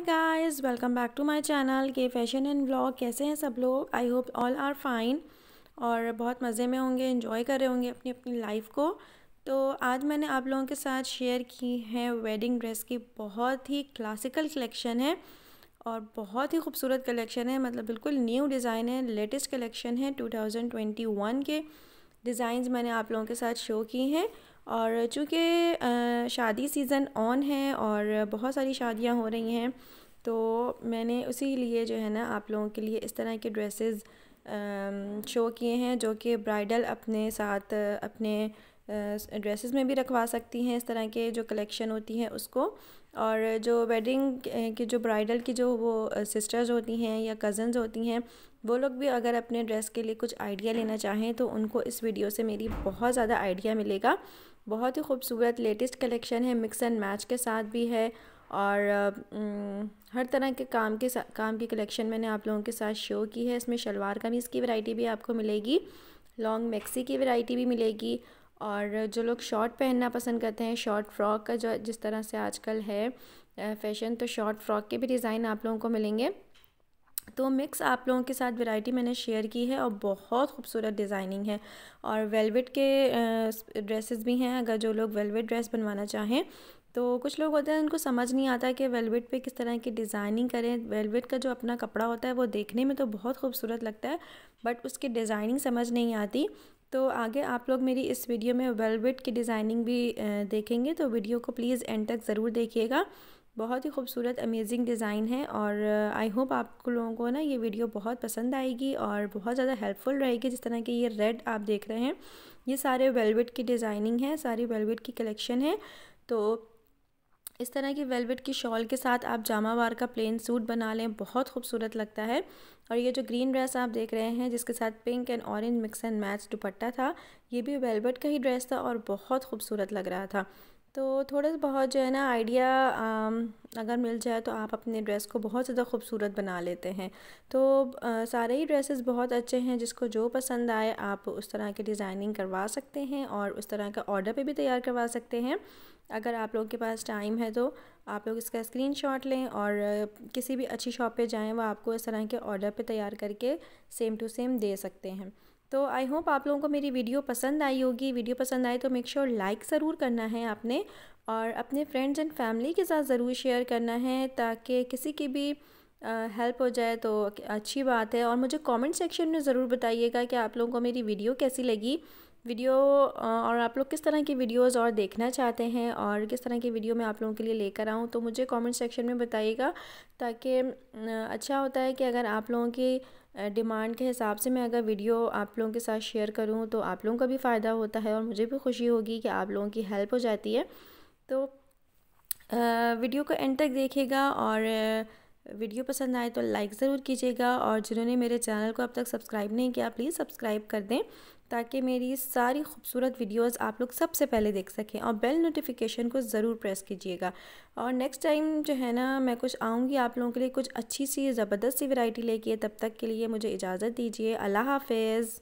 high guys welcome back to my channel के fashion and blog कैसे हैं सब लोग I hope all are fine और बहुत मज़े में होंगे इन्जॉय कर रहे होंगे अपनी अपनी लाइफ को तो आज मैंने आप लोगों के साथ शेयर की है वेडिंग ड्रेस की बहुत ही क्लासिकल कलेक्शन है और बहुत ही खूबसूरत कलेक्शन है मतलब बिल्कुल न्यू डिज़ाइन है लेटेस्ट कलेक्शन है 2021 के डिज़ाइंस मैंने आप लोगों के साथ शो की हैं और चूँकि शादी सीज़न ऑन है और बहुत सारी शादियाँ हो रही हैं तो मैंने उसी लिए जो है ना आप लोगों के लिए इस तरह के ड्रेसेस शो किए हैं जो कि ब्राइडल अपने साथ अपने ड्रेसेस में भी रखवा सकती हैं इस तरह के जो कलेक्शन होती है उसको और जो वेडिंग की जो ब्राइडल की जो वो सिस्टर्स होती हैं या कज़न्स होती हैं वो लोग भी अगर अपने ड्रेस के लिए कुछ आइडिया लेना चाहें तो उनको इस वीडियो से मेरी बहुत ज़्यादा आइडिया मिलेगा बहुत ही खूबसूरत लेटेस्ट कलेक्शन है मिक्स एंड मैच के साथ भी है और हर तरह के काम के काम की कलेक्शन मैंने आप लोगों के साथ शो की है इसमें शलवार कमीज़ की वैरायटी भी आपको मिलेगी लॉन्ग मैक्सी की वैरायटी भी मिलेगी और जो लोग शॉर्ट पहनना पसंद करते हैं शॉर्ट फ्रॉक का जो जिस तरह से आजकल है फैशन तो शॉर्ट फ्रॉक के भी डिज़ाइन आप लोगों को मिलेंगे तो मिक्स आप लोगों के साथ वैरायटी मैंने शेयर की है और बहुत खूबसूरत डिज़ाइनिंग है और वेलवेट के ड्रेसेस भी हैं अगर जो लोग वेलवेट ड्रेस बनवाना चाहें तो कुछ लोग होते हैं उनको समझ नहीं आता कि वेलवेट पे किस तरह की डिज़ाइनिंग करें वेलवेट का जो अपना कपड़ा होता है वो देखने में तो बहुत खूबसूरत लगता है बट उसकी डिज़ाइनिंग समझ नहीं आती तो आगे आप लोग मेरी इस वीडियो में वेलवेट की डिज़ाइनिंग भी देखेंगे तो वीडियो को प्लीज़ एंड तक ज़रूर देखिएगा बहुत ही खूबसूरत अमेजिंग डिज़ाइन है और आई होप आप लोगों को ना ये वीडियो बहुत पसंद आएगी और बहुत ज़्यादा हेल्पफुल रहेगी जिस तरह के ये रेड आप देख रहे हैं ये सारे वेलवेट की डिज़ाइनिंग है सारी वेलवेट की कलेक्शन है तो इस तरह की वेलवेट की शॉल के साथ आप जामा वार का प्लेन सूट बना लें बहुत खूबसूरत लगता है और ये जो ग्रीन ड्रेस आप देख रहे हैं जिसके साथ pink and orange mix and match dupatta था ये भी वेलवेट का ही ड्रेस था और बहुत खूबसूरत लग रहा था तो थोड़ा सा बहुत जो है ना आइडिया अगर मिल जाए तो आप अपने ड्रेस को बहुत ज़्यादा खूबसूरत बना लेते हैं तो आ, सारे ही ड्रेसेस बहुत अच्छे हैं जिसको जो पसंद आए आप उस तरह के डिज़ाइनिंग करवा सकते हैं और उस तरह का ऑर्डर पे भी तैयार करवा सकते हैं अगर आप लोगों के पास टाइम है तो आप लोग इसका स्क्रीन लें और किसी भी अच्छी शॉप पर जाएँ वह आपको इस तरह के ऑर्डर पर तैयार करके सेम टू सेम दे सकते हैं तो आई होप आप लोगों को मेरी वीडियो पसंद आई होगी वीडियो पसंद आए तो मेक श्योर लाइक ज़रूर करना है आपने और अपने फ्रेंड्स एंड फैमिली के साथ ज़रूर शेयर करना है ताकि किसी की भी हेल्प uh, हो जाए तो अच्छी बात है और मुझे कमेंट सेक्शन में ज़रूर बताइएगा कि आप लोगों को मेरी वीडियो कैसी लगी वीडियो और आप लोग किस तरह की वीडियोस और देखना चाहते हैं और किस तरह की वीडियो मैं आप लोगों के लिए लेकर आऊँ तो मुझे कमेंट सेक्शन में बताइएगा ताकि अच्छा होता है कि अगर आप लोगों की डिमांड के हिसाब से मैं अगर वीडियो आप लोगों के साथ शेयर करूँ तो आप लोगों का भी फ़ायदा होता है और मुझे भी खुशी होगी कि आप लोगों की हेल्प हो जाती है तो वीडियो को एंड तक देखेगा और वीडियो पसंद आए तो लाइक ज़रूर कीजिएगा और जिन्होंने मेरे चैनल को अब तक सब्सक्राइब नहीं किया प्लीज़ सब्सक्राइब कर दें ताकि मेरी सारी खूबसूरत वीडियोस आप लोग सबसे पहले देख सकें और बेल नोटिफिकेशन को ज़रूर प्रेस कीजिएगा और नेक्स्ट टाइम जो है ना मैं कुछ आऊँगी आप लोगों के लिए कुछ अच्छी सी ज़बरदस्त सी वैरायटी लेके तब तक के लिए मुझे इजाज़त दीजिए अल्लाह हाफिज़